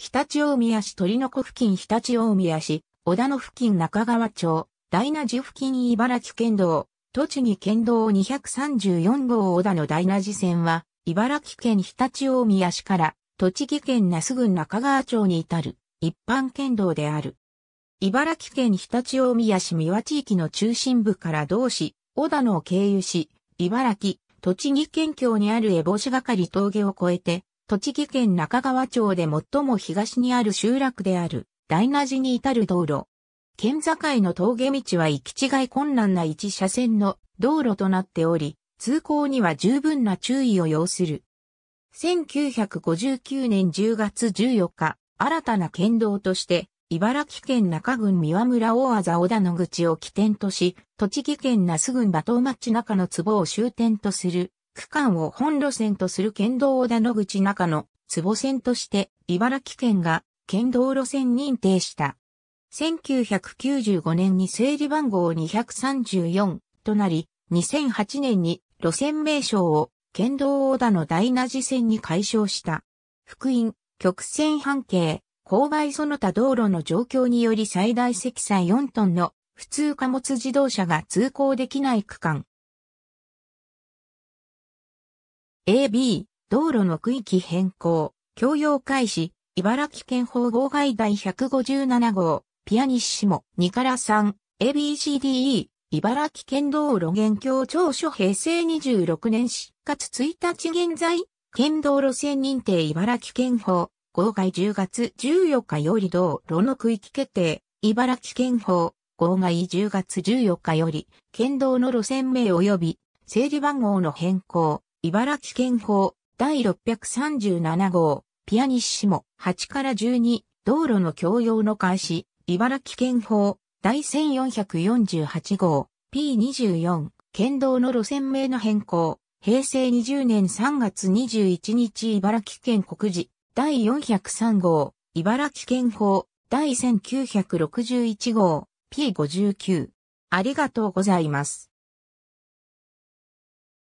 日立大宮市鳥の子付近日立大宮市、小田野付近中川町、大名寺付近茨城県道、栃木県道234号小田野大名寺線は、茨城県日立大宮市から、栃木県那須郡中川町に至る、一般県道である。茨城県日立大宮市三輪地域の中心部から同市、小田野を経由し、茨城、栃木県境にある烏帽子掛峠を越えて、栃木県中川町で最も東にある集落である大な寺に至る道路。県境の峠道は行き違い困難な一車線の道路となっており、通行には十分な注意を要する。1959年10月14日、新たな県道として、茨城県中郡三輪村大麻小田野口を起点とし、栃木県那須郡馬頭町中の壺を終点とする区間を本路線とする県道小田野口中の坪線として茨城県が県道路線認定した。1995年に整理番号234となり、2008年に路線名称を県道小田の大なじ線に解消した。福音、曲線半径、勾配その他道路の状況により最大積載4トンの普通貨物自動車が通行できない区間、AB、道路の区域変更、共用開始、茨城県法号外第157号、ピアニッシモ、2から3、ABCDE、茨城県道路現況調書平成26年4月1日現在、県道路線認定茨城県法、号外10月14日より道路の区域決定、茨城県法、号外10月14日より、県道の路線名及び、整理番号の変更、茨城県法、第637号、ピアニッシモ、8から12、道路の共用の開始、茨城県法、第1448号、P24、県道の路線名の変更、平成20年3月21日茨城県国事、第403号、茨城県法、第1961号、P59。ありがとうございます。